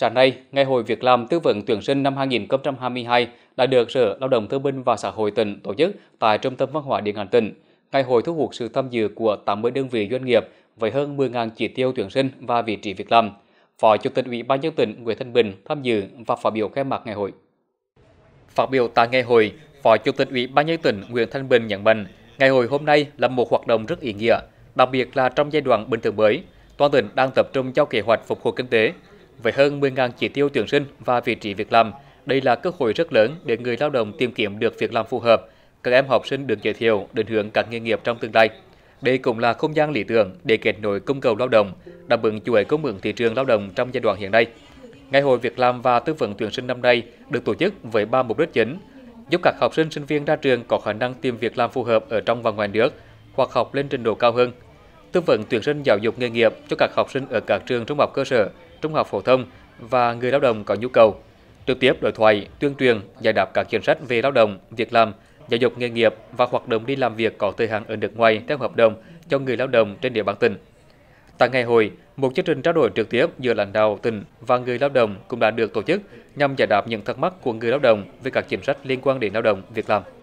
Sáng nay, Ngày hội việc làm tư vấn tuyển sinh năm 2022 đã được Sở Lao động Thương binh và Xã hội tỉnh tổ chức tại Trung tâm Văn hóa Điện ảnh tỉnh. Ngày hội thu hút sự tham dự của 80 đơn vị doanh nghiệp với hơn 10.000 chỉ tiêu tuyển sinh và vị trí việc làm. Phó Chủ tịch Ủy ban nhân tỉnh Nguyễn Thanh Bình tham dự và phát biểu khai mạc ngày hội. Phát biểu tại ngày hội, Phó Chủ tịch Ủy ban nhân tỉnh Nguyễn Thanh Bình nhận mạnh, ngày hội hôm nay là một hoạt động rất ý nghĩa, đặc biệt là trong giai đoạn bình thường mới, toàn tỉnh đang tập trung cho kế hoạch phục hồi kinh tế, với hơn 10.000 chỉ tiêu tuyển sinh và vị trí việc làm, đây là cơ hội rất lớn để người lao động tìm kiếm được việc làm phù hợp. Các em học sinh được giới thiệu định hướng các nghề nghiệp trong tương lai. Đây cũng là không gian lý tưởng để kết nối cung cầu lao động, đáp ứng chuỗi cung ứng thị trường lao động trong giai đoạn hiện nay. Ngày hội việc làm và tư vấn tuyển sinh năm nay được tổ chức với 3 mục đích chính: giúp các học sinh sinh viên ra trường có khả năng tìm việc làm phù hợp ở trong và ngoài nước hoặc học lên trình độ cao hơn, tư vấn tuyển sinh giáo dục nghề nghiệp cho các học sinh ở các trường trung học cơ sở trung học phổ thông và người lao động có nhu cầu trực tiếp đối thoại tuyên truyền giải đáp các chính sách về lao động việc làm giáo dục nghề nghiệp và hoạt động đi làm việc có thời hạn ở nước ngoài theo hợp đồng cho người lao động trên địa bàn tỉnh tại ngày hội một chương trình trao đổi trực tiếp giữa lãnh đạo tỉnh và người lao động cũng đã được tổ chức nhằm giải đáp những thắc mắc của người lao động về các chính sách liên quan đến lao động việc làm